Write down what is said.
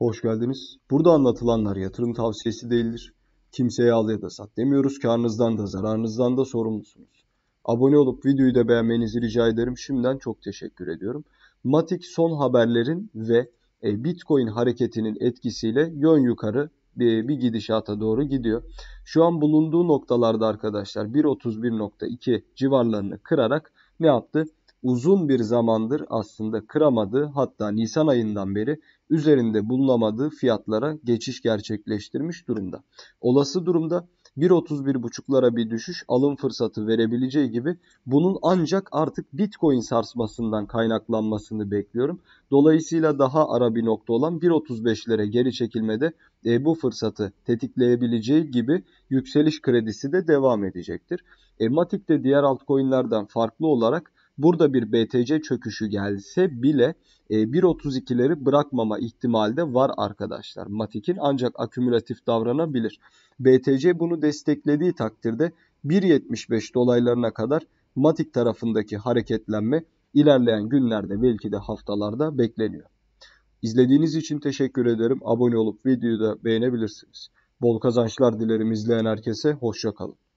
Hoş geldiniz. Burada anlatılanlar yatırım tavsiyesi değildir. Kimseye al ya da sat demiyoruz. Karnınızdan da zararınızdan da sorumlusunuz. Abone olup videoyu da beğenmenizi rica ederim. Şimdiden çok teşekkür ediyorum. Matik son haberlerin ve e, Bitcoin hareketinin etkisiyle yön yukarı e, bir gidişata doğru gidiyor. Şu an bulunduğu noktalarda arkadaşlar 1.31.2 civarlarını kırarak ne yaptı? Uzun bir zamandır aslında kıramadı. Hatta Nisan ayından beri üzerinde bulunamadığı fiyatlara geçiş gerçekleştirmiş durumda. Olası durumda 1.31.5'lara bir düşüş alım fırsatı verebileceği gibi bunun ancak artık Bitcoin sarsmasından kaynaklanmasını bekliyorum. Dolayısıyla daha ara bir nokta olan 1.35'lere geri çekilmede e, bu fırsatı tetikleyebileceği gibi yükseliş kredisi de devam edecektir. E, Matic de diğer altcoin'lerden farklı olarak Burada bir BTC çöküşü gelse bile 1.32'leri e, bırakmama ihtimali de var arkadaşlar. Matik'in ancak akümülatif davranabilir. BTC bunu desteklediği takdirde 1.75 dolaylarına kadar Matik tarafındaki hareketlenme ilerleyen günlerde belki de haftalarda bekleniyor. İzlediğiniz için teşekkür ederim. Abone olup videoyu da beğenebilirsiniz. Bol kazançlar dilerim izleyen herkese. Hoşçakalın.